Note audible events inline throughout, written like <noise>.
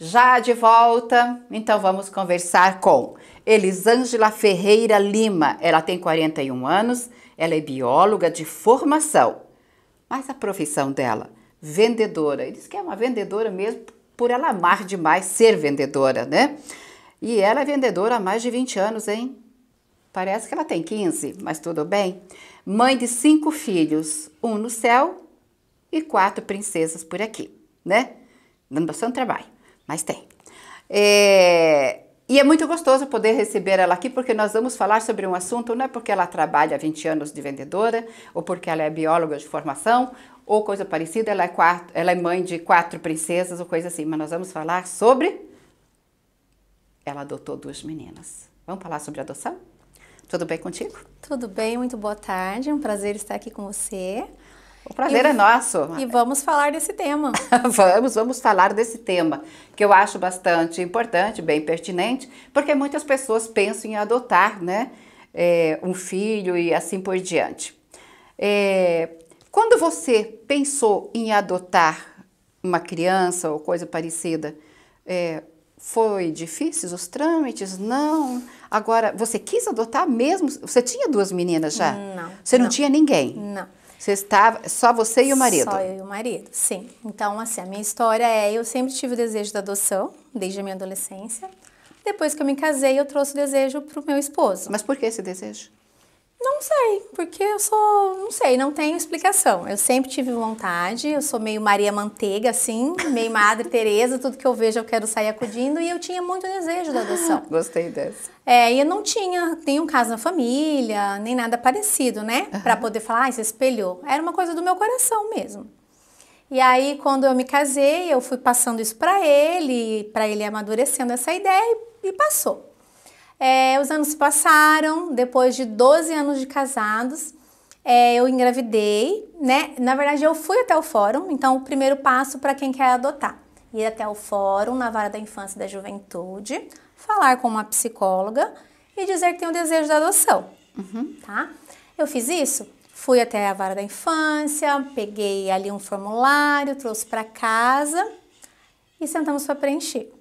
Já de volta, então vamos conversar com Elisângela Ferreira Lima. Ela tem 41 anos, ela é bióloga de formação, mas a profissão dela, vendedora. Ele diz que é uma vendedora mesmo por ela amar demais ser vendedora, né? E ela é vendedora há mais de 20 anos, hein? Parece que ela tem 15, mas tudo bem. Mãe de cinco filhos, um no céu e quatro princesas por aqui, né? Dando bastante trabalho mas tem. É, e é muito gostoso poder receber ela aqui, porque nós vamos falar sobre um assunto, não é porque ela trabalha 20 anos de vendedora, ou porque ela é bióloga de formação, ou coisa parecida, ela é, quatro, ela é mãe de quatro princesas, ou coisa assim, mas nós vamos falar sobre. Ela adotou duas meninas. Vamos falar sobre adoção? Tudo bem contigo? Tudo bem, muito boa tarde, é um prazer estar aqui com você. O prazer é e, é nosso. E vamos falar desse tema. <laughs> vamos, vamos falar desse tema, que eu acho bastante importante, bem pertinente, porque muitas pessoas pensam em adotar, né? É, um filho e assim por diante. É, quando você pensou em adotar uma criança ou coisa parecida, é, foi difíceis os trâmites? Não. Agora, você quis adotar mesmo? Você tinha duas meninas já? Não. Você não, não. tinha ninguém? Não. Você estava só você e o marido? Só eu e o marido, sim. Então, assim, a minha história é: eu sempre tive o desejo da adoção, desde a minha adolescência. Depois que eu me casei, eu trouxe o desejo para o meu esposo. Mas por que esse desejo? Não sei, porque eu sou, não sei, não tenho explicação. Eu sempre tive vontade, eu sou meio Maria Manteiga, assim, meio Madre <laughs> Teresa, tudo que eu vejo eu quero sair acudindo e eu tinha muito desejo da adoção. <laughs> Gostei dessa. É, e eu não tinha nenhum caso na família, nem nada parecido, né? Uhum. Para poder falar, ah, se espelhou. Era uma coisa do meu coração mesmo. E aí, quando eu me casei, eu fui passando isso para ele, para ele amadurecendo essa ideia e, e passou. É, os anos se passaram, depois de 12 anos de casados, é, eu engravidei, né? Na verdade, eu fui até o fórum, então o primeiro passo para quem quer adotar. Ir até o fórum na vara da infância e da juventude, falar com uma psicóloga e dizer que tem o desejo da adoção, uhum. tá? Eu fiz isso, fui até a vara da infância, peguei ali um formulário, trouxe para casa e sentamos para preencher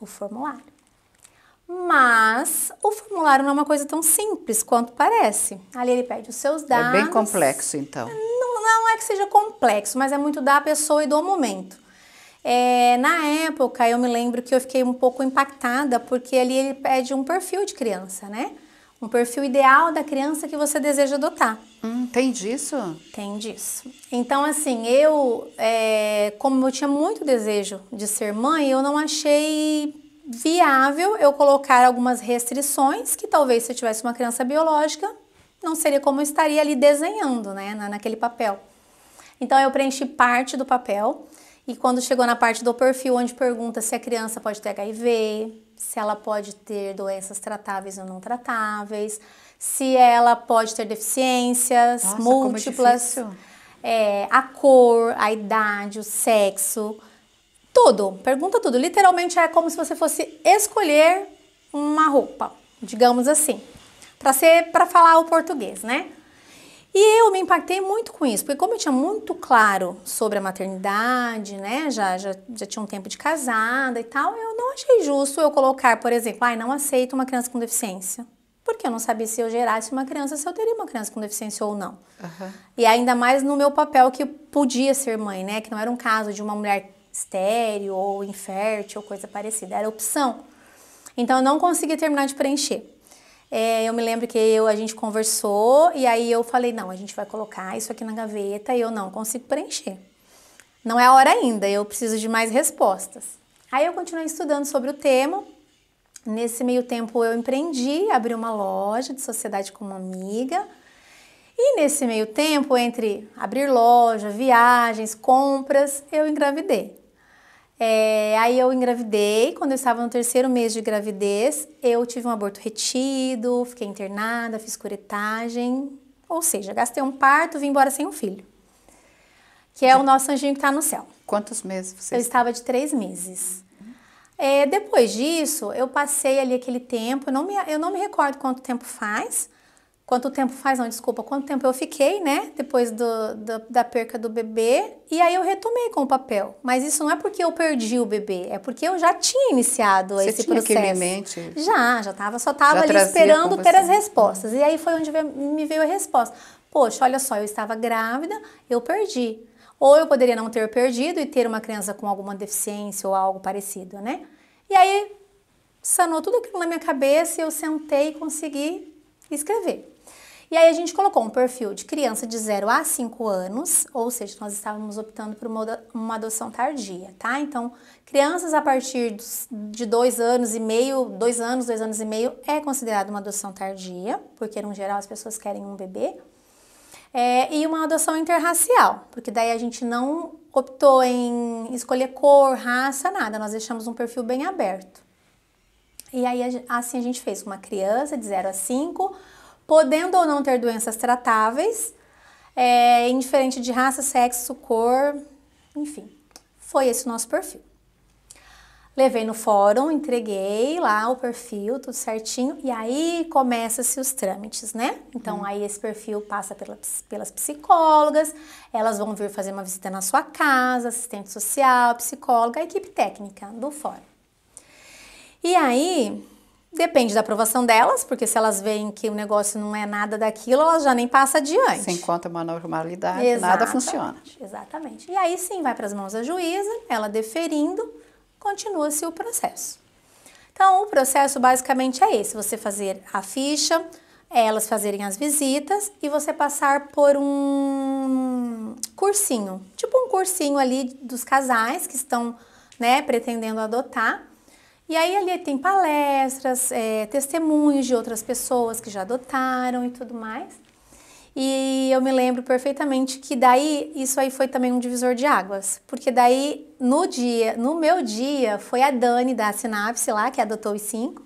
o formulário. Mas o formulário não é uma coisa tão simples quanto parece. Ali ele pede os seus dados. É bem complexo, então. Não, não é que seja complexo, mas é muito da pessoa e do momento. É, na época, eu me lembro que eu fiquei um pouco impactada, porque ali ele pede um perfil de criança, né? Um perfil ideal da criança que você deseja adotar. Hum, tem disso? Tem disso. Então, assim, eu, é, como eu tinha muito desejo de ser mãe, eu não achei viável eu colocar algumas restrições que talvez se eu tivesse uma criança biológica não seria como eu estaria ali desenhando, né, naquele papel. Então eu preenchi parte do papel e quando chegou na parte do perfil onde pergunta se a criança pode ter HIV, se ela pode ter doenças tratáveis ou não tratáveis, se ela pode ter deficiências Nossa, é múltiplas, é é, a cor, a idade, o sexo, tudo, pergunta tudo. Literalmente é como se você fosse escolher uma roupa, digamos assim, para ser para falar o português, né? E eu me impactei muito com isso, porque como eu tinha muito claro sobre a maternidade, né? Já, já, já tinha um tempo de casada e tal, eu não achei justo eu colocar, por exemplo, ai, ah, não aceito uma criança com deficiência. Porque eu não sabia se eu gerasse uma criança, se eu teria uma criança com deficiência ou não. Uhum. E ainda mais no meu papel que podia ser mãe, né? Que não era um caso de uma mulher estéreo ou infértil ou coisa parecida, era opção. Então eu não consegui terminar de preencher. É, eu me lembro que eu, a gente conversou e aí eu falei: não, a gente vai colocar isso aqui na gaveta e eu não consigo preencher. Não é a hora ainda, eu preciso de mais respostas. Aí eu continuei estudando sobre o tema. Nesse meio tempo eu empreendi, abri uma loja de sociedade com uma amiga. E nesse meio tempo, entre abrir loja, viagens, compras, eu engravidei. É, aí eu engravidei, quando eu estava no terceiro mês de gravidez, eu tive um aborto retido, fiquei internada, fiz curetagem, ou seja, gastei um parto, vim embora sem um filho. Que é o nosso anjinho que está no céu. Quantos meses você? Eu estava de três meses. É, depois disso, eu passei ali aquele tempo, não, me, eu não me recordo quanto tempo faz, quanto tempo faz, não, desculpa, quanto tempo eu fiquei, né, depois do, do, da perca do bebê, e aí eu retomei com o papel. Mas isso não é porque eu perdi o bebê, é porque eu já tinha iniciado você esse tinha processo. Aquilo em mente? Já, já tava, só tava já ali esperando ter as respostas. E aí foi onde me veio a resposta. Poxa, olha só, eu estava grávida, eu perdi. Ou eu poderia não ter perdido e ter uma criança com alguma deficiência ou algo parecido, né? E aí sanou tudo aquilo na minha cabeça e eu sentei e consegui escrever. E aí a gente colocou um perfil de criança de 0 a 5 anos, ou seja, nós estávamos optando por uma adoção tardia, tá? Então, crianças a partir de 2 anos e meio, 2 anos, 2 anos e meio, é considerada uma adoção tardia, porque no geral as pessoas querem um bebê. É, e uma adoção interracial, porque daí a gente não optou em escolher cor, raça, nada, nós deixamos um perfil bem aberto. E aí assim a gente fez uma criança de 0 a 5 podendo ou não ter doenças tratáveis, é, indiferente de raça, sexo, cor, enfim. Foi esse o nosso perfil. Levei no fórum, entreguei lá o perfil, tudo certinho, e aí começam se os trâmites, né? Então hum. aí esse perfil passa pela, pelas psicólogas, elas vão vir fazer uma visita na sua casa, assistente social, psicóloga, equipe técnica do fórum. E aí Depende da aprovação delas, porque se elas veem que o negócio não é nada daquilo, elas já nem passa adiante. Sem conta é uma normalidade, exatamente, nada funciona. Exatamente. E aí sim vai para as mãos da juíza, ela deferindo, continua-se o processo. Então, o processo basicamente é esse: você fazer a ficha, elas fazerem as visitas e você passar por um cursinho, tipo um cursinho ali dos casais que estão, né, pretendendo adotar e aí ali tem palestras, é, testemunhos de outras pessoas que já adotaram e tudo mais. E eu me lembro perfeitamente que daí isso aí foi também um divisor de águas, porque daí no dia, no meu dia, foi a Dani da Sinapse lá que adotou os cinco,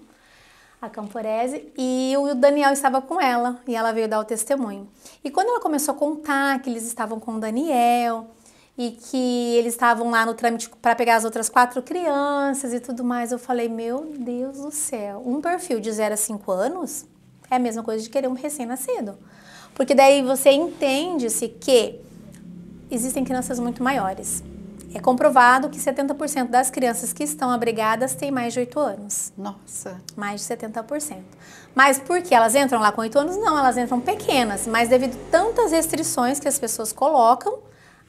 a Camporese, e o Daniel estava com ela e ela veio dar o testemunho. E quando ela começou a contar que eles estavam com o Daniel, e que eles estavam lá no trâmite para pegar as outras quatro crianças e tudo mais. Eu falei, meu Deus do céu, um perfil de 0 a 5 anos é a mesma coisa de querer um recém-nascido. Porque daí você entende-se que existem crianças muito maiores. É comprovado que 70% das crianças que estão abrigadas têm mais de 8 anos. Nossa! Mais de 70%. Mas por que elas entram lá com 8 anos? Não, elas entram pequenas, mas devido a tantas restrições que as pessoas colocam,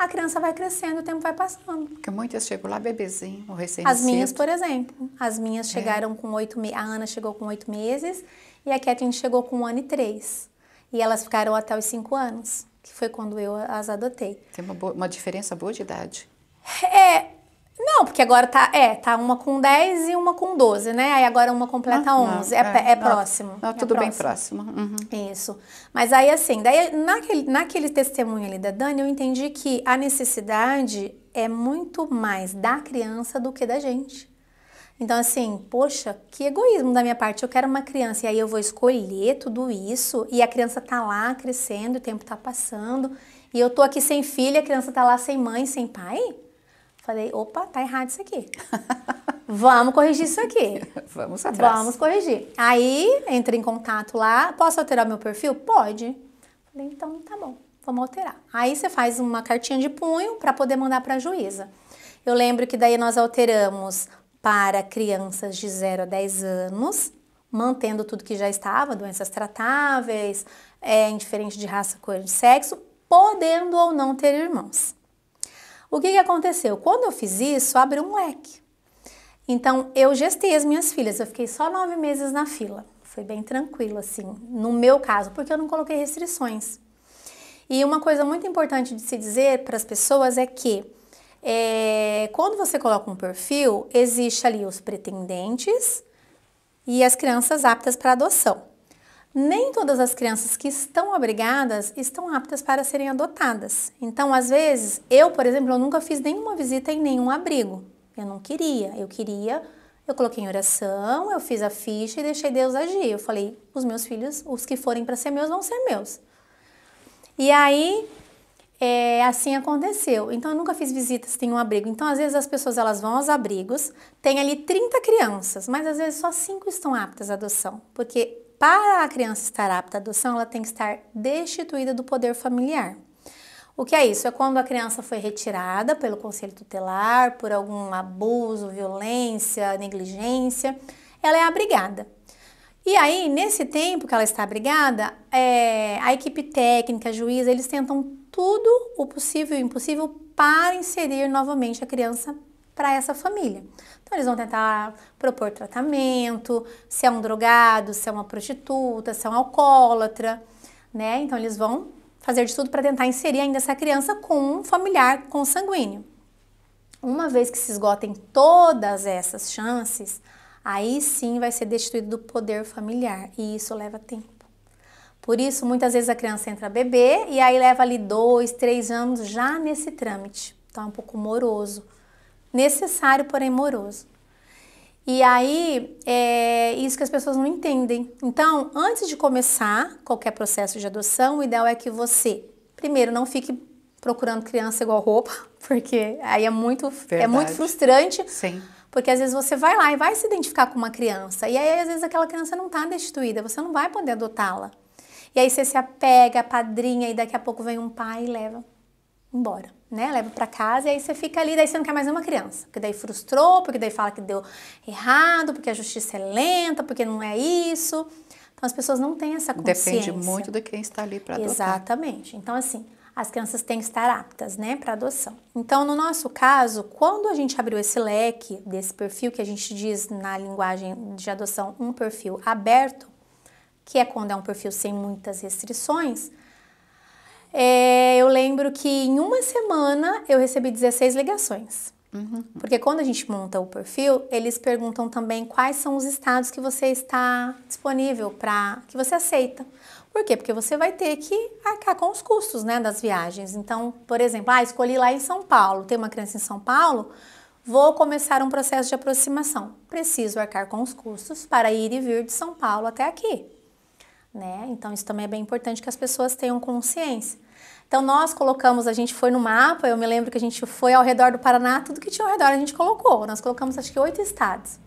a criança vai crescendo, o tempo vai passando. Porque muitas chegam lá bebezinho, ou recém As minhas, por exemplo. As minhas é. chegaram é. com oito meses, a Ana chegou com oito meses e a Kathleen chegou com um ano e três. E elas ficaram até os cinco anos, que foi quando eu as adotei. Tem uma, boa, uma diferença boa de idade. É, não, porque agora tá, é, tá uma com 10 e uma com 12, né? Aí agora uma completa ah, 11, tá. não, é, é, é tá. próximo. Não, tá é tudo próximo. bem próximo. Uhum. Isso. Mas aí assim, daí naquele, naquele testemunho ali da Dani, eu entendi que a necessidade é muito mais da criança do que da gente. Então, assim, poxa, que egoísmo da minha parte. Eu quero uma criança e aí eu vou escolher tudo isso e a criança tá lá crescendo, o tempo tá passando e eu tô aqui sem filha, a criança tá lá sem mãe, sem pai. Falei, opa, tá errado isso aqui. <laughs> Vamos corrigir isso aqui. <laughs> Vamos atrás. Vamos corrigir. Aí, entra em contato lá. Posso alterar meu perfil? Pode. Falei, então tá bom, vamos alterar. Aí você faz uma cartinha de punho para poder mandar para a juíza. Eu lembro que daí nós alteramos para crianças de 0 a 10 anos, mantendo tudo que já estava, doenças tratáveis, é, indiferente de raça, cor e sexo, podendo ou não ter irmãos. O que, que aconteceu? Quando eu fiz isso, abriu um leque. Então, eu gestei as minhas filhas, eu fiquei só nove meses na fila. Foi bem tranquilo, assim, no meu caso, porque eu não coloquei restrições. E uma coisa muito importante de se dizer para as pessoas é que é, quando você coloca um perfil, existe ali os pretendentes e as crianças aptas para adoção nem todas as crianças que estão abrigadas estão aptas para serem adotadas. Então, às vezes, eu, por exemplo, eu nunca fiz nenhuma visita em nenhum abrigo. Eu não queria, eu queria, eu coloquei em oração, eu fiz a ficha e deixei Deus agir. Eu falei, os meus filhos, os que forem para ser meus, vão ser meus. E aí, é, assim aconteceu. Então, eu nunca fiz visitas em um abrigo. Então, às vezes, as pessoas elas vão aos abrigos, tem ali 30 crianças, mas às vezes só 5 estão aptas à adoção, porque para a criança estar apta à adoção, ela tem que estar destituída do poder familiar. O que é isso? É quando a criança foi retirada pelo conselho tutelar por algum abuso, violência, negligência, ela é abrigada. E aí, nesse tempo que ela está abrigada, é, a equipe técnica, a juíza, eles tentam tudo o possível e o impossível para inserir novamente a criança para essa família. Então, eles vão tentar propor tratamento, se é um drogado, se é uma prostituta, se é um alcoólatra, né? Então, eles vão fazer de tudo para tentar inserir ainda essa criança com um familiar consanguíneo. Uma vez que se esgotem todas essas chances, aí sim vai ser destituído do poder familiar e isso leva tempo. Por isso, muitas vezes a criança entra bebê e aí leva ali dois, três anos já nesse trâmite. Então é um pouco moroso necessário, porém moroso. E aí é isso que as pessoas não entendem. Então, antes de começar qualquer processo de adoção, o ideal é que você, primeiro, não fique procurando criança igual roupa, <laughs> porque aí é muito, é muito frustrante. Sim. Porque às vezes você vai lá e vai se identificar com uma criança, e aí às vezes aquela criança não está destituída, você não vai poder adotá-la. E aí você se apega, padrinha, e daqui a pouco vem um pai e leva embora, né? Leva para casa e aí você fica ali, daí você não quer mais uma criança, porque daí frustrou, porque daí fala que deu errado, porque a justiça é lenta, porque não é isso. Então as pessoas não têm essa consciência. Depende muito de quem está ali para adotar. Exatamente. Então assim, as crianças têm que estar aptas, né, para adoção. Então no nosso caso, quando a gente abriu esse leque desse perfil que a gente diz na linguagem de adoção um perfil aberto, que é quando é um perfil sem muitas restrições, é, eu lembro que em uma semana eu recebi 16 ligações. Uhum. Porque quando a gente monta o perfil, eles perguntam também quais são os estados que você está disponível para que você aceita. Por quê? Porque você vai ter que arcar com os custos né, das viagens. Então, por exemplo, ah, escolhi lá em São Paulo, tem uma criança em São Paulo, vou começar um processo de aproximação. Preciso arcar com os custos para ir e vir de São Paulo até aqui né? Então isso também é bem importante que as pessoas tenham consciência. Então nós colocamos, a gente foi no mapa, eu me lembro que a gente foi ao redor do Paraná, tudo que tinha ao redor a gente colocou. Nós colocamos acho que oito estados.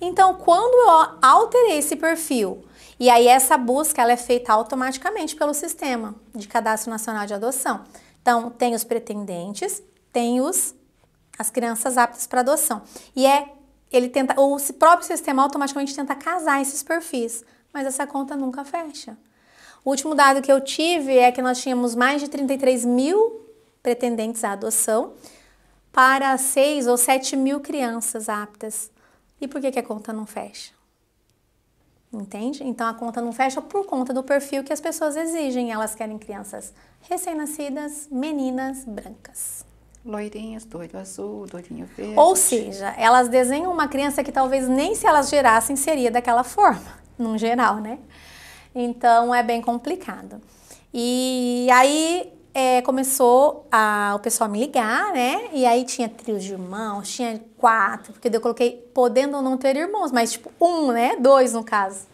Então quando eu alterei esse perfil, e aí essa busca ela é feita automaticamente pelo sistema de cadastro nacional de adoção. Então tem os pretendentes, tem os as crianças aptas para adoção. E é ele tenta, o próprio sistema automaticamente tenta casar esses perfis mas essa conta nunca fecha. O último dado que eu tive é que nós tínhamos mais de 33 mil pretendentes à adoção para 6 ou 7 mil crianças aptas. E por que, que a conta não fecha? Entende? Então a conta não fecha por conta do perfil que as pessoas exigem. Elas querem crianças recém-nascidas, meninas, brancas. Loirinhas, doido olho azul, do olhinho verde. Ou seja, elas desenham uma criança que talvez nem se elas gerassem seria daquela forma num geral, né? Então é bem complicado. E aí é, começou a, o pessoal me ligar, né? E aí tinha trios de irmãos, tinha quatro, porque eu coloquei podendo ou não ter irmãos, mas tipo um, né? Dois no caso.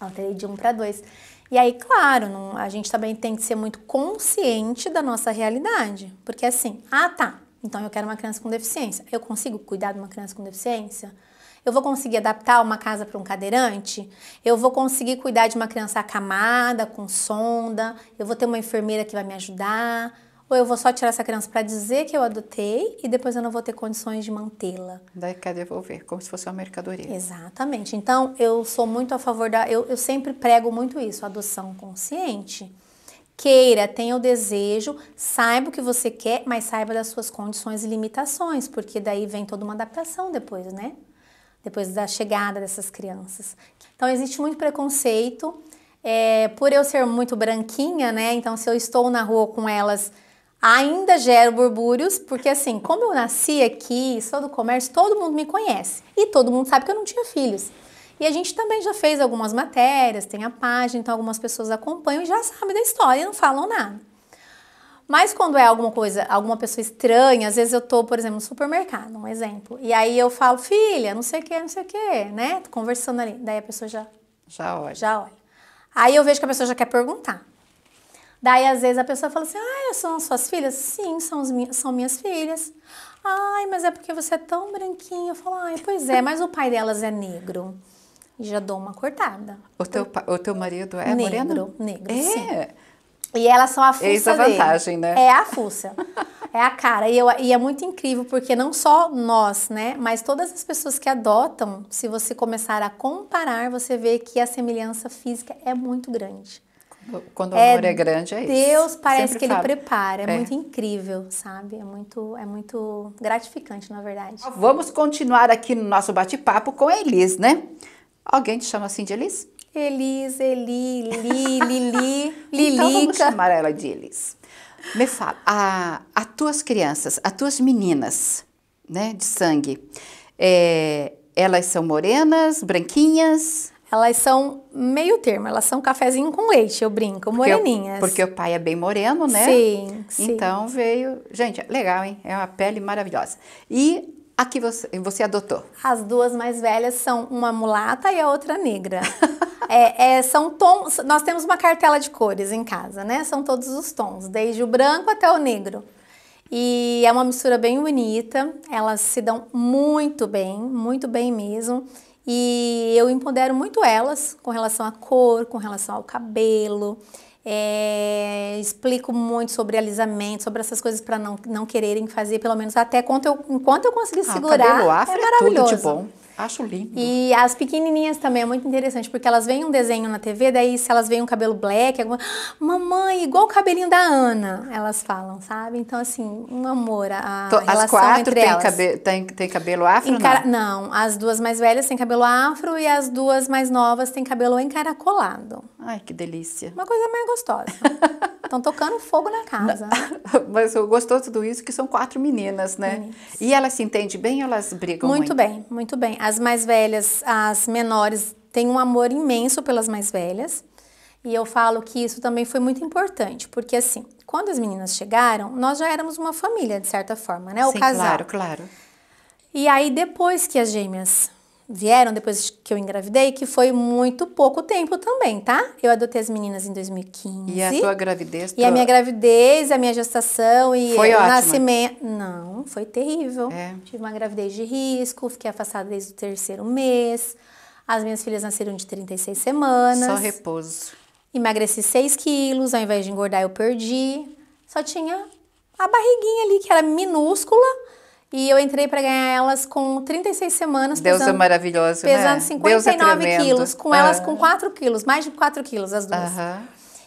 Alterei então, de um para dois. E aí, claro, não, a gente também tem que ser muito consciente da nossa realidade. Porque assim, ah tá, então eu quero uma criança com deficiência. Eu consigo cuidar de uma criança com deficiência? Eu vou conseguir adaptar uma casa para um cadeirante? Eu vou conseguir cuidar de uma criança acamada, com sonda? Eu vou ter uma enfermeira que vai me ajudar? Ou eu vou só tirar essa criança para dizer que eu adotei e depois eu não vou ter condições de mantê-la? Daí quer devolver, como se fosse uma mercadoria. Exatamente. Então, eu sou muito a favor da. Eu, eu sempre prego muito isso, adoção consciente queira, tenha o desejo, saiba o que você quer, mas saiba das suas condições e limitações, porque daí vem toda uma adaptação depois, né? depois da chegada dessas crianças. Então existe muito preconceito é, por eu ser muito branquinha, né? Então se eu estou na rua com elas ainda gero burbúrios, porque assim, como eu nasci aqui, sou do comércio, todo mundo me conhece e todo mundo sabe que eu não tinha filhos. E a gente também já fez algumas matérias, tem a página, então algumas pessoas acompanham e já sabem da história, não falam nada. Mas quando é alguma coisa, alguma pessoa estranha, às vezes eu tô, por exemplo, no supermercado, um exemplo, e aí eu falo, filha, não sei o que, não sei o que, né? Tô conversando ali. Daí a pessoa já. Já olha. Já olha. Aí eu vejo que a pessoa já quer perguntar. Daí, às vezes, a pessoa fala assim: Ah, são as suas filhas? Sim, são, minhas, são minhas filhas. Ai, mas é porque você é tão branquinho. Eu falo: Ai, pois é, mas o pai delas é negro. E já dou uma cortada. O teu, o teu marido é negro? Moreno? Negro. É. Sim. E elas são a é fuça Eis a vantagem, dele. né? É a fuça. é a cara. E, eu, e, é muito incrível, porque não só nós, né? Mas todas as pessoas que adotam, se você começar a comparar, você vê que a semelhança física é muito grande. Quando o é, amor é grande, é isso. Deus parece Sempre que ele prepara. É, é, muito incrível, sabe? É muito, é muito gratificante, na verdade. Vamos continuar aqui no nosso bate-papo com a Elis, né? Alguém te chama assim de Elis? Elis, Eli, Li, <laughs> Lili, então, Lilica. Então vamos chamar ela de Elis. Me fala, a, as tuas crianças, as tuas meninas, né, de sangue, é, elas são morenas, branquinhas? Elas são meio termo, elas são cafezinho com leite, eu brinco, moreninhas. Porque, o, porque o pai é bem moreno, né? Sim, sim. Então veio... Gente, é legal, hein? É uma pele maravilhosa. E a que você, você adotou? As duas mais velhas são uma mulata e a outra negra. <laughs> É, é, são tons, nós temos uma cartela de cores em casa, né? São todos os tons, desde o branco até o negro. E é uma mistura bem bonita, elas se dão muito bem, muito bem mesmo. E eu empodero muito elas com relação à cor, com relação ao cabelo. É, explico muito sobre alisamento, sobre essas coisas para não, não quererem fazer, pelo menos até quanto eu, enquanto eu conseguir ah, segurar. Cabelo afro é É tudo de é bom. Acho lindo. E as pequenininhas também é muito interessante, porque elas veem um desenho na TV, daí se elas veem um cabelo black, alguma... mamãe, igual o cabelinho da Ana, elas falam, sabe? Então, assim, um amor. A Tô, então, relação as quatro têm cabelo, tem, tem cabelo afro? Não? não, as duas mais velhas têm cabelo afro e as duas mais novas têm cabelo encaracolado. Ai, que delícia. Uma coisa mais gostosa. Estão <laughs> tocando fogo na casa. <laughs> Mas eu gostou tudo isso, que são quatro meninas, né? Meninas. E elas se entendem bem ou elas brigam muito? Muito bem, muito bem. As mais velhas, as menores, têm um amor imenso pelas mais velhas. E eu falo que isso também foi muito importante, porque assim, quando as meninas chegaram, nós já éramos uma família, de certa forma, né? O Sim, casal. Claro, claro. E aí, depois que as gêmeas vieram depois que eu engravidei, que foi muito pouco tempo também, tá? Eu adotei as meninas em 2015. E a tua gravidez? Tua... E a minha gravidez, a minha gestação e foi o ótima. nascimento. Não, foi terrível. É. Tive uma gravidez de risco, fiquei afastada desde o terceiro mês. As minhas filhas nasceram de 36 semanas. Só repouso. Emagreci 6 quilos, ao invés de engordar, eu perdi. Só tinha a barriguinha ali, que era minúscula e eu entrei para ganhar elas com 36 semanas. É pesando, né? Pesando né? 59 é quilos, com elas ah. com 4 quilos, mais de 4 quilos as duas.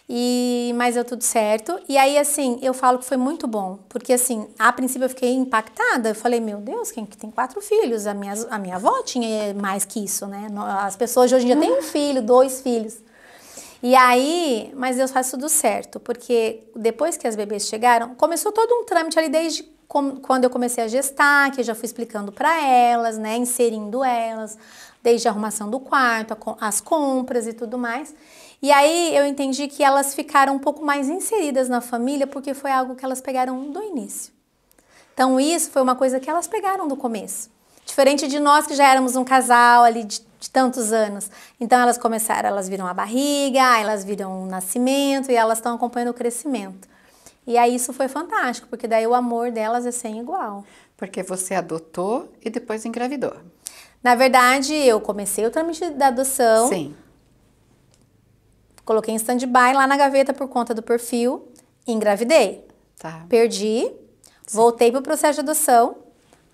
E, mas deu tudo certo. E aí, assim, eu falo que foi muito bom. Porque, assim, a princípio eu fiquei impactada. Eu falei, meu Deus, quem é que tem quatro filhos? A minha, a minha avó tinha mais que isso, né? As pessoas de hoje em dia têm um filho, dois filhos. E aí, mas Deus faz tudo certo. Porque depois que as bebês chegaram, começou todo um trâmite ali desde quando eu comecei a gestar, que eu já fui explicando para elas, né, inserindo elas, desde a arrumação do quarto, a, as compras e tudo mais. E aí eu entendi que elas ficaram um pouco mais inseridas na família, porque foi algo que elas pegaram do início. Então isso foi uma coisa que elas pegaram do começo. Diferente de nós que já éramos um casal ali de, de tantos anos. Então elas começaram, elas viram a barriga, elas viram o nascimento e elas estão acompanhando o crescimento. E aí isso foi fantástico, porque daí o amor delas é sem igual. Porque você adotou e depois engravidou. Na verdade, eu comecei o trâmite da adoção. Sim. Coloquei em stand-by lá na gaveta por conta do perfil. Engravidei. Tá. Perdi. Sim. Voltei pro processo de adoção.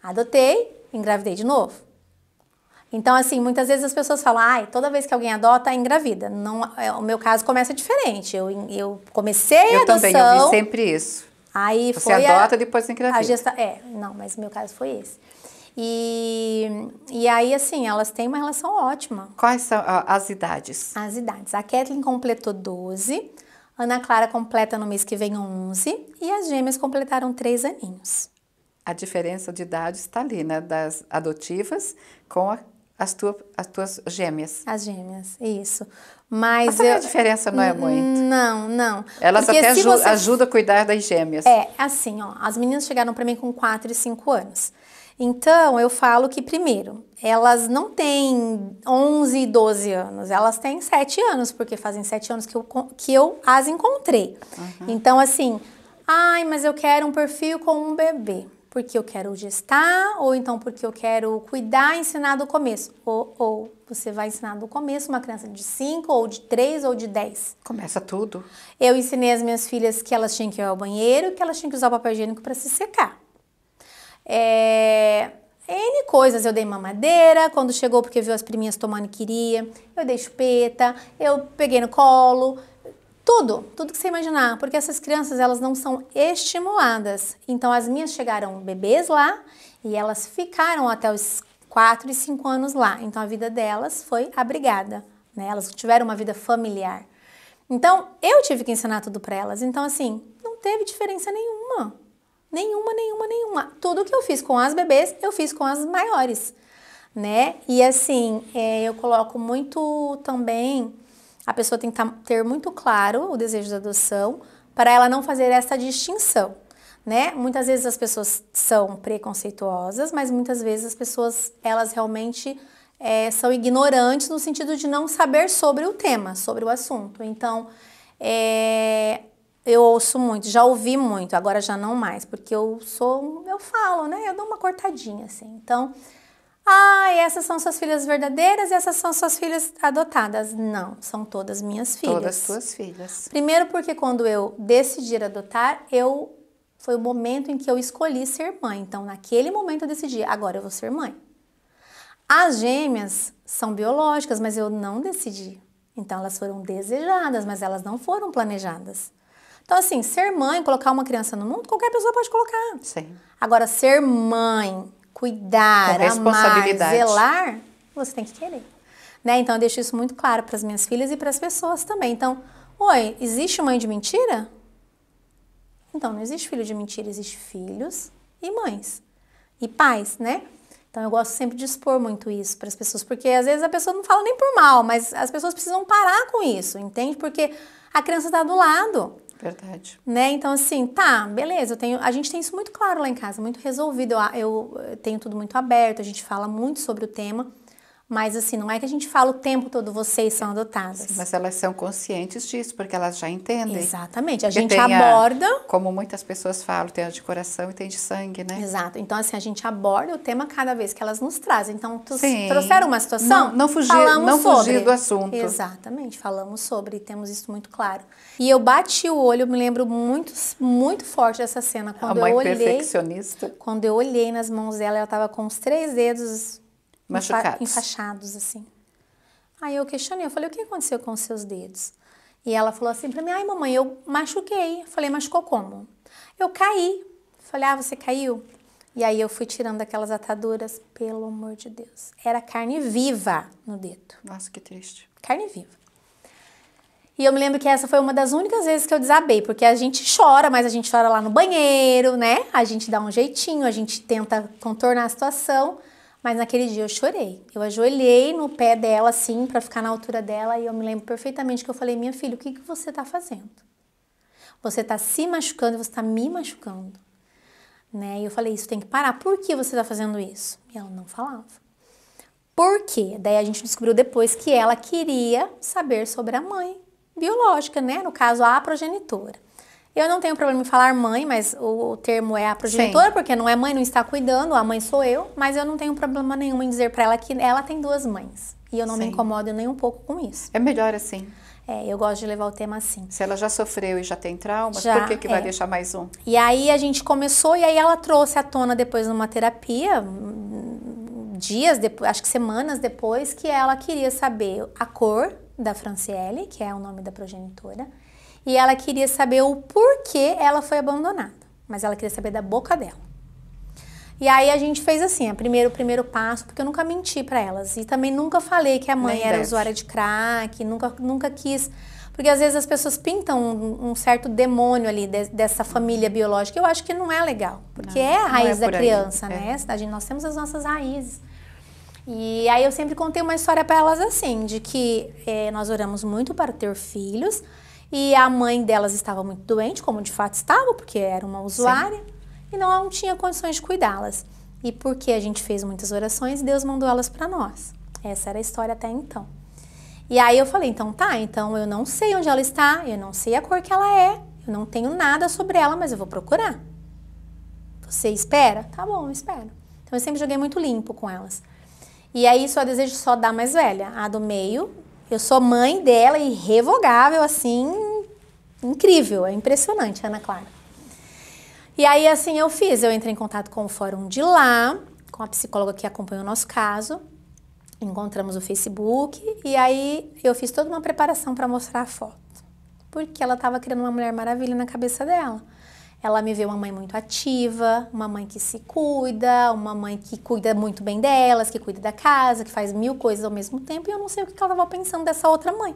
Adotei. Engravidei de novo. Então, assim, muitas vezes as pessoas falam, ai, toda vez que alguém adota, engravida. Não, é, o meu caso começa diferente. Eu, eu comecei eu a adoção... Eu também, eu vi sempre isso. Aí Você foi adota, a, depois engravida. A gesta, é, não, mas o meu caso foi esse. E, e aí, assim, elas têm uma relação ótima. Quais são as idades? As idades. A Kathleen completou 12, Ana Clara completa no mês que vem 11 e as gêmeas completaram 3 aninhos. A diferença de idade está ali, né? Das adotivas com a as, tua, as tuas gêmeas. As gêmeas, é isso. Mas eu, a diferença não é muito. Não, não. Elas Porque até você... ajudam a cuidar das gêmeas. É, assim, ó, as meninas chegaram para mim com 4 e 5 anos. Então, eu falo que, primeiro, elas não têm 11 e 12 anos, elas têm 7 anos, porque fazem 7 anos que eu, que eu as encontrei. Uhum. Então, assim, ai, mas eu quero um perfil com um bebê porque eu quero gestar, ou então porque eu quero cuidar e ensinar do começo. Ou, ou você vai ensinar do começo uma criança de 5, ou de 3, ou de 10. Começa tudo. Eu ensinei as minhas filhas que elas tinham que ir ao banheiro, que elas tinham que usar o papel higiênico para se secar. É... N coisas. Eu dei mamadeira quando chegou, porque viu as priminhas tomando e queria. Eu dei chupeta, eu peguei no colo. Tudo, tudo que você imaginar, porque essas crianças elas não são estimuladas. Então as minhas chegaram bebês lá e elas ficaram até os 4 e 5 anos lá. Então a vida delas foi abrigada, né? Elas tiveram uma vida familiar. Então eu tive que ensinar tudo para elas. Então assim, não teve diferença nenhuma. Nenhuma, nenhuma, nenhuma. Tudo que eu fiz com as bebês, eu fiz com as maiores, né? E assim, é, eu coloco muito também a pessoa tem que tá, ter muito claro o desejo de adoção para ela não fazer essa distinção. Né? Muitas vezes as pessoas são preconceituosas, mas muitas vezes as pessoas elas realmente é, são ignorantes no sentido de não saber sobre o tema, sobre o assunto. Então, é, eu ouço muito, já ouvi muito, agora já não mais, porque eu sou, eu falo, né? Eu dou uma cortadinha assim. Então, ah, essas são suas filhas verdadeiras e essas são suas filhas adotadas. Não, são todas minhas filhas. Todas suas filhas. Primeiro porque quando eu decidi adotar, eu foi o momento em que eu escolhi ser mãe. Então, naquele momento eu decidi, agora eu vou ser mãe. As gêmeas são biológicas, mas eu não decidi. Então, elas foram desejadas, mas elas não foram planejadas. Então, assim, ser mãe, colocar uma criança no mundo, qualquer pessoa pode colocar. Sim. Agora, ser mãe cuidar, amar, zelar, você tem que querer. Né? Então eu deixo isso muito claro para as minhas filhas e para as pessoas também. Então, oi, existe mãe de mentira? Então, não existe filho de mentira, existe filhos e mães. E pais, né? Então eu gosto sempre de expor muito isso para as pessoas, porque às vezes a pessoa não fala nem por mal, mas as pessoas precisam parar com isso, entende? Porque a criança está do lado. Verdade. Né? Então, assim, tá, beleza, eu tenho, a gente tem isso muito claro lá em casa, muito resolvido. Eu, eu tenho tudo muito aberto, a gente fala muito sobre o tema. Mas assim, não é que a gente fala o tempo todo vocês são adotadas. Sim, mas elas são conscientes disso, porque elas já entendem. Exatamente. A porque gente aborda. A, como muitas pessoas falam, tem a de coração e tem de sangue, né? Exato. Então, assim, a gente aborda o tema cada vez que elas nos trazem. Então, tu, trouxeram uma situação? Não, não fugir, falamos não sobre. do assunto. Exatamente, falamos sobre e temos isso muito claro. E eu bati o olho, eu me lembro muito, muito forte dessa cena. Quando a mãe eu olhei. Quando eu olhei nas mãos dela, ela estava com os três dedos machucados. enfaixados, assim. Aí eu questionei, eu falei, o que aconteceu com os seus dedos? E ela falou assim para mim, ai mamãe, eu machuquei. Eu falei, machucou como? Eu caí. Eu falei, ah, você caiu? E aí eu fui tirando aquelas ataduras, pelo amor de Deus. Era carne viva no dedo. Nossa, que triste. Carne viva. E eu me lembro que essa foi uma das únicas vezes que eu desabei, porque a gente chora, mas a gente chora lá no banheiro, né? A gente dá um jeitinho, a gente tenta contornar a situação. Mas naquele dia eu chorei. Eu ajoelhei no pé dela assim para ficar na altura dela e eu me lembro perfeitamente que eu falei: "Minha filha, o que que você está fazendo? Você está se machucando, você está me machucando." Né? E eu falei: "Isso tem que parar. Por que você está fazendo isso?" E ela não falava. Por quê? Daí a gente descobriu depois que ela queria saber sobre a mãe biológica, né? No caso, a progenitora. Eu não tenho problema em falar mãe, mas o termo é a progenitora, Sim. porque não é mãe, não está cuidando, a mãe sou eu, mas eu não tenho problema nenhum em dizer para ela que ela tem duas mães. E eu não Sim. me incomodo nem um pouco com isso. É melhor assim. É, eu gosto de levar o tema assim. Se ela já sofreu e já tem trauma, já, por que, que vai é. deixar mais um? E aí a gente começou e aí ela trouxe à tona depois numa terapia, hum, dias depois, acho que semanas depois, que ela queria saber a cor da Franciele, que é o nome da progenitora, e ela queria saber o porquê ela foi abandonada, mas ela queria saber da boca dela. E aí a gente fez assim, a primeiro, o primeiro passo, porque eu nunca menti para elas e também nunca falei que a mãe Nem era deve. usuária de crack, nunca, nunca quis porque às vezes as pessoas pintam um, um certo demônio ali de, dessa família biológica. Eu acho que não é legal, porque não, é a raiz é da criança, aí, é. né? É. Nós temos as nossas raízes. E aí eu sempre contei uma história para elas assim, de que é, nós oramos muito para ter filhos, e a mãe delas estava muito doente, como de fato estava, porque era uma usuária, Sim. e não tinha condições de cuidá-las. E porque a gente fez muitas orações, Deus mandou elas para nós. Essa era a história até então. E aí eu falei, então tá, então eu não sei onde ela está, eu não sei a cor que ela é, eu não tenho nada sobre ela, mas eu vou procurar. Você espera? Tá bom, eu espero. Então eu sempre joguei muito limpo com elas. E aí só a desejo só da mais velha. A do meio eu sou mãe dela, irrevogável, assim, incrível, é impressionante, Ana Clara. E aí, assim, eu fiz, eu entrei em contato com o fórum de lá, com a psicóloga que acompanhou o nosso caso, encontramos o Facebook, e aí eu fiz toda uma preparação para mostrar a foto, porque ela estava criando uma mulher maravilha na cabeça dela. Ela me vê uma mãe muito ativa, uma mãe que se cuida, uma mãe que cuida muito bem delas, que cuida da casa, que faz mil coisas ao mesmo tempo, e eu não sei o que ela estava pensando dessa outra mãe.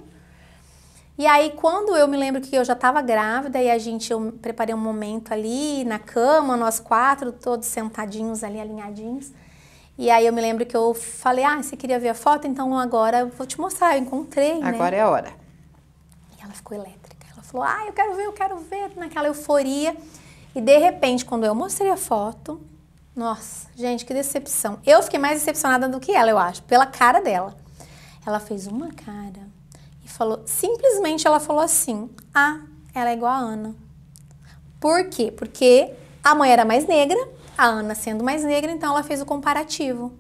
E aí, quando eu me lembro que eu já estava grávida e a gente, eu preparei um momento ali na cama, nós quatro, todos sentadinhos ali, alinhadinhos. E aí eu me lembro que eu falei, ah, você queria ver a foto? Então agora eu vou te mostrar, eu encontrei, né? Agora né? é a hora. E ela ficou elétrica falou: Ah, eu quero ver, eu quero ver, naquela euforia. E de repente, quando eu mostrei a foto, nossa, gente, que decepção. Eu fiquei mais decepcionada do que ela, eu acho, pela cara dela. Ela fez uma cara e falou, simplesmente ela falou assim: "Ah, ela é igual a Ana". Por quê? Porque a mãe era mais negra, a Ana sendo mais negra, então ela fez o comparativo,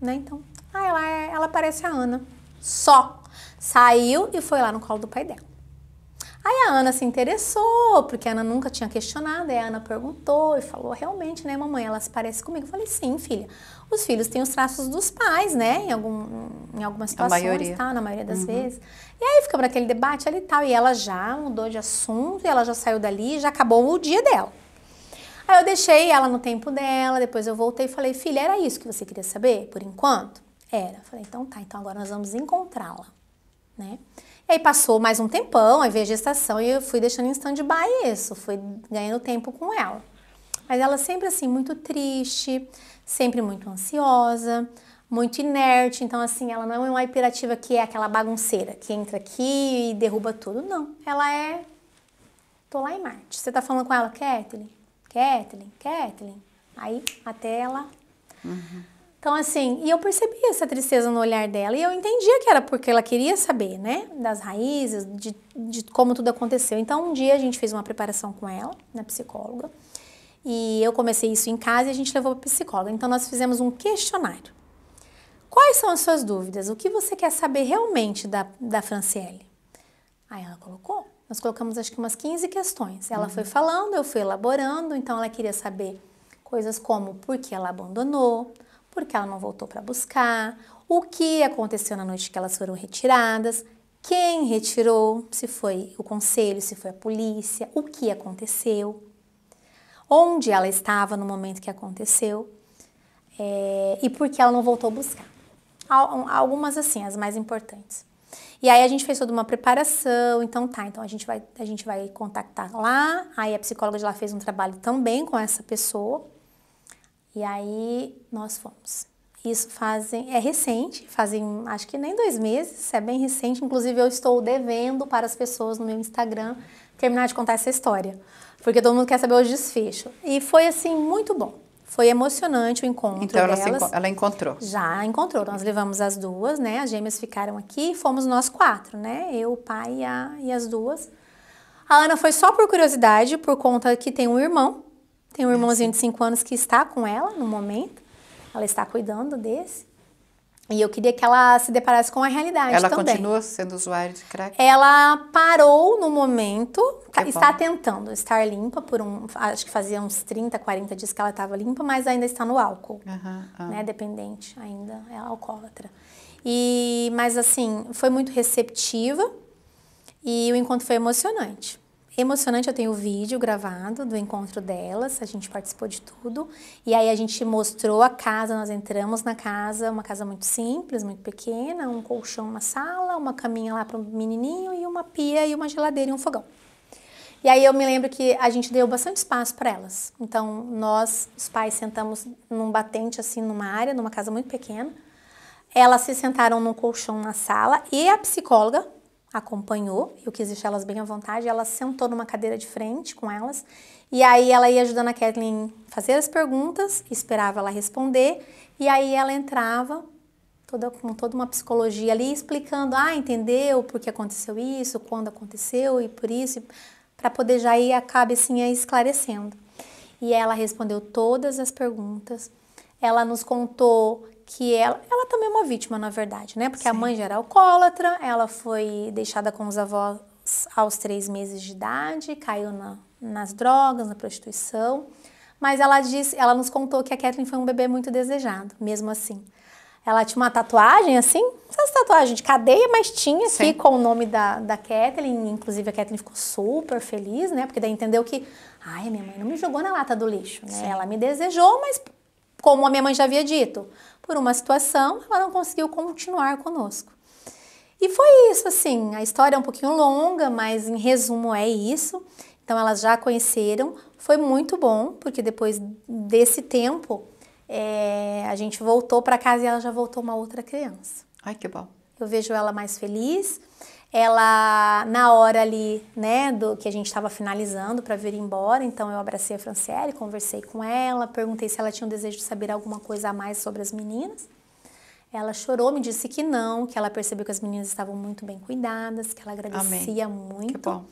né? Então, ah, ela é, ela parece a Ana. Só saiu e foi lá no colo do pai dela. Aí a Ana se interessou, porque a Ana nunca tinha questionado, aí a Ana perguntou e falou: realmente, né, mamãe, elas parecem comigo? Eu falei: sim, filha. Os filhos têm os traços dos pais, né, em, algum, em algumas situações, Tá, na maioria das uhum. vezes. E aí fica para aquele debate ali e tal, e ela já mudou de assunto, e ela já saiu dali, já acabou o dia dela. Aí eu deixei ela no tempo dela, depois eu voltei e falei: filha, era isso que você queria saber por enquanto? Era. Eu falei: então tá, então agora nós vamos encontrá-la, né? E aí passou mais um tempão, aí veio a gestação e eu fui deixando em stand-by isso, fui ganhando tempo com ela. Mas ela sempre assim, muito triste, sempre muito ansiosa, muito inerte. Então, assim, ela não é uma hiperativa que é aquela bagunceira que entra aqui e derruba tudo. Não, ela é. Tô lá em Marte. Você tá falando com ela, Kathleen, Kathleen, Kathleen. Aí, até ela. Uhum. Então, assim, e eu percebi essa tristeza no olhar dela e eu entendia que era porque ela queria saber, né, das raízes, de, de como tudo aconteceu. Então, um dia a gente fez uma preparação com ela, na né, psicóloga, e eu comecei isso em casa e a gente levou para a psicóloga. Então, nós fizemos um questionário. Quais são as suas dúvidas? O que você quer saber realmente da, da Franciele? Aí ela colocou. Nós colocamos acho que umas 15 questões. Ela uhum. foi falando, eu fui elaborando, então ela queria saber coisas como por que ela abandonou, porque ela não voltou para buscar, o que aconteceu na noite que elas foram retiradas, quem retirou, se foi o conselho, se foi a polícia, o que aconteceu, onde ela estava no momento que aconteceu é, e por que ela não voltou buscar. Algumas assim, as mais importantes. E aí a gente fez toda uma preparação, então tá, então a gente vai, a gente vai contactar lá, aí a psicóloga de lá fez um trabalho também com essa pessoa, e aí nós fomos. Isso fazem, é recente, fazem acho que nem dois meses, é bem recente. Inclusive, eu estou devendo para as pessoas no meu Instagram terminar de contar essa história, porque todo mundo quer saber o desfecho. E foi assim, muito bom. Foi emocionante o encontro então, ela ela encontrou? Já encontrou. Nós levamos as duas, né? As gêmeas ficaram aqui, fomos nós quatro, né? Eu, o pai e, a, e as duas. A Ana foi só por curiosidade, por conta que tem um irmão tem um né, irmãozinho de 5 anos que está com ela no momento. Ela está cuidando desse. E eu queria que ela se deparasse com a realidade ela também. Ela continua sendo usuária de crack? Ela parou no momento, tá, está tentando estar limpa por um, acho que fazia uns 30, 40 dias que ela estava limpa, mas ainda está no álcool, uhum, uhum. né, dependente ainda, é alcoólatra. E, mas assim, foi muito receptiva e o encontro foi emocionante. Emocionante, eu tenho o vídeo gravado do encontro delas, a gente participou de tudo. E aí a gente mostrou a casa, nós entramos na casa, uma casa muito simples, muito pequena, um colchão, uma sala, uma caminha lá para o menininho e uma pia e uma geladeira e um fogão. E aí eu me lembro que a gente deu bastante espaço para elas. Então, nós, os pais, sentamos num batente assim numa área, numa casa muito pequena. Elas se sentaram num colchão na sala e a psicóloga acompanhou, eu quis deixar elas bem à vontade, ela sentou numa cadeira de frente com elas, e aí ela ia ajudando a Kathleen fazer as perguntas, esperava ela responder, e aí ela entrava toda, com toda uma psicologia ali, explicando, ah, entendeu por que aconteceu isso, quando aconteceu e por isso, para poder já ir a cabecinha assim, esclarecendo. E ela respondeu todas as perguntas, ela nos contou que ela, ela também é uma vítima, na verdade, né? Porque Sim. a mãe já era alcoólatra, ela foi deixada com os avós aos três meses de idade, caiu na, nas drogas, na prostituição. Mas ela disse, ela nos contou que a Kathleen foi um bebê muito desejado, mesmo assim. Ela tinha uma tatuagem assim, essas tatuagens de cadeia, mas tinha aqui com o nome da, da Kathleen. Inclusive, a Kathleen ficou super feliz, né? Porque daí entendeu que, ai, minha mãe não me jogou na lata do lixo, né? Sim. Ela me desejou, mas como a minha mãe já havia dito, por uma situação, ela não conseguiu continuar conosco. E foi isso, assim, a história é um pouquinho longa, mas em resumo é isso. Então elas já conheceram, foi muito bom, porque depois desse tempo é, a gente voltou para casa e ela já voltou uma outra criança. Ai, que bom. Eu vejo ela mais feliz ela na hora ali, né, do que a gente estava finalizando para vir embora, então eu abracei a Franciele, conversei com ela, perguntei se ela tinha um desejo de saber alguma coisa a mais sobre as meninas. Ela chorou, me disse que não, que ela percebeu que as meninas estavam muito bem cuidadas, que ela agradecia Amém. muito. Que bom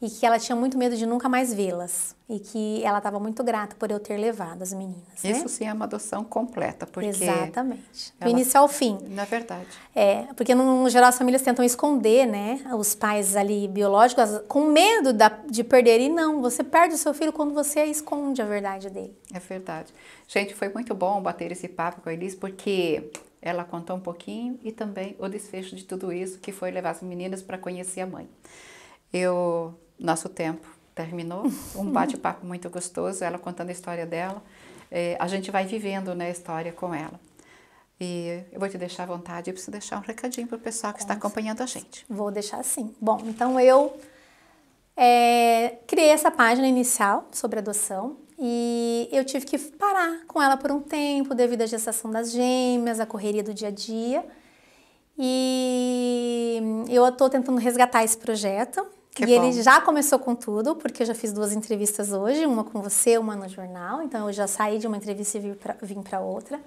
e que ela tinha muito medo de nunca mais vê-las e que ela estava muito grata por eu ter levado as meninas. Né? Isso sim é uma adoção completa, porque exatamente ela... do início ao fim. Na verdade. É, porque no geral as famílias tentam esconder, né, os pais ali biológicos com medo da, de perder e não, você perde o seu filho quando você esconde a verdade dele. É verdade. Gente, foi muito bom bater esse papo com a Elis porque ela contou um pouquinho e também o desfecho de tudo isso que foi levar as meninas para conhecer a mãe. Eu nosso tempo terminou. Um <laughs> bate-papo muito gostoso, ela contando a história dela. É, a gente vai vivendo né, a história com ela. E eu vou te deixar à vontade para você deixar um recadinho para o pessoal que está acompanhando a gente. Vou deixar sim. Bom, então eu é, criei essa página inicial sobre adoção e eu tive que parar com ela por um tempo devido à gestação das gêmeas, a correria do dia a dia. E eu estou tentando resgatar esse projeto. Que e bom. ele já começou com tudo, porque eu já fiz duas entrevistas hoje, uma com você, uma no jornal. Então eu já saí de uma entrevista e vim para outra.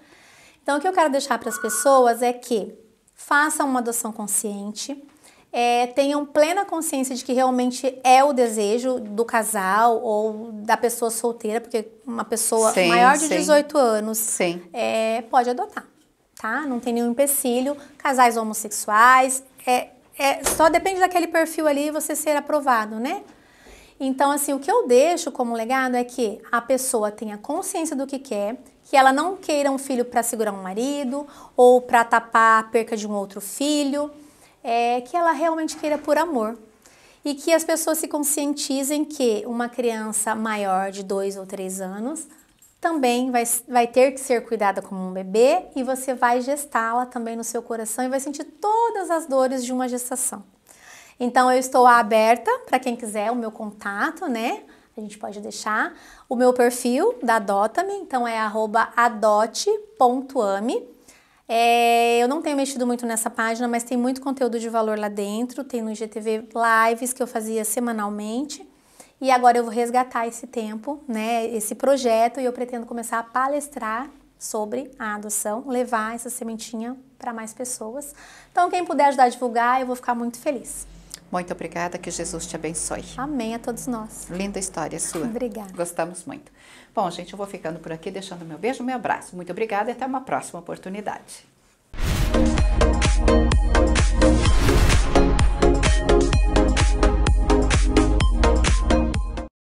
Então o que eu quero deixar para as pessoas é que façam uma adoção consciente, é, tenham plena consciência de que realmente é o desejo do casal ou da pessoa solteira, porque uma pessoa sim, maior de sim. 18 anos é, pode adotar, tá? Não tem nenhum empecilho. Casais homossexuais, é, é, só depende daquele perfil ali você ser aprovado, né? Então, assim, o que eu deixo como legado é que a pessoa tenha consciência do que quer, que ela não queira um filho para segurar um marido ou para tapar a perca de um outro filho, é, que ela realmente queira por amor. E que as pessoas se conscientizem que uma criança maior de dois ou três anos também vai, vai ter que ser cuidada como um bebê e você vai gestá-la também no seu coração e vai sentir todas as dores de uma gestação. Então eu estou aberta para quem quiser o meu contato, né? A gente pode deixar o meu perfil da Adota-me, então é adote.ame. É, eu não tenho mexido muito nessa página, mas tem muito conteúdo de valor lá dentro. Tem no IGTV lives que eu fazia semanalmente. E agora eu vou resgatar esse tempo, né, esse projeto, e eu pretendo começar a palestrar sobre a adoção, levar essa sementinha para mais pessoas. Então, quem puder ajudar a divulgar, eu vou ficar muito feliz. Muito obrigada, que Jesus te abençoe. Amém a todos nós. Linda história sua. Obrigada. Gostamos muito. Bom, gente, eu vou ficando por aqui, deixando meu beijo, meu abraço. Muito obrigada e até uma próxima oportunidade.